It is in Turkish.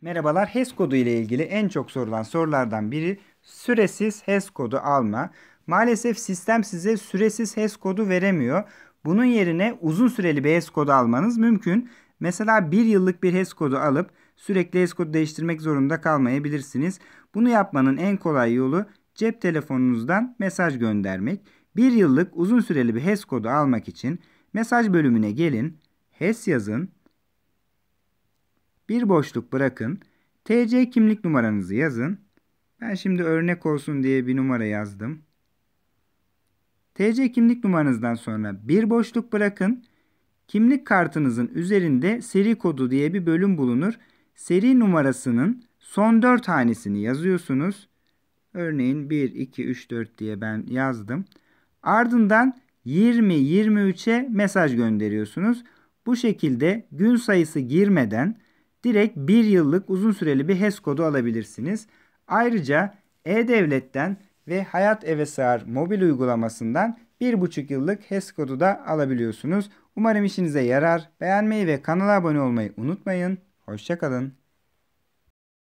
Merhabalar HES kodu ile ilgili en çok sorulan sorulardan biri süresiz HES kodu alma. Maalesef sistem size süresiz HES kodu veremiyor. Bunun yerine uzun süreli bir HES kodu almanız mümkün. Mesela 1 yıllık bir HES kodu alıp sürekli HES kodu değiştirmek zorunda kalmayabilirsiniz. Bunu yapmanın en kolay yolu cep telefonunuzdan mesaj göndermek. 1 yıllık uzun süreli bir HES kodu almak için mesaj bölümüne gelin, HES yazın, bir boşluk bırakın. TC kimlik numaranızı yazın. Ben şimdi örnek olsun diye bir numara yazdım. TC kimlik numaranızdan sonra bir boşluk bırakın. Kimlik kartınızın üzerinde seri kodu diye bir bölüm bulunur. Seri numarasının son 4 hanesini yazıyorsunuz. Örneğin 1, 2, 3, 4 diye ben yazdım. Ardından 20-23'e mesaj gönderiyorsunuz. Bu şekilde gün sayısı girmeden direkt 1 yıllık uzun süreli bir HES kodu alabilirsiniz. Ayrıca E-Devlet'ten ve Hayat Evesar mobil uygulamasından 1,5 yıllık HES kodu da alabiliyorsunuz. Umarım işinize yarar. Beğenmeyi ve kanala abone olmayı unutmayın. Hoşçakalın.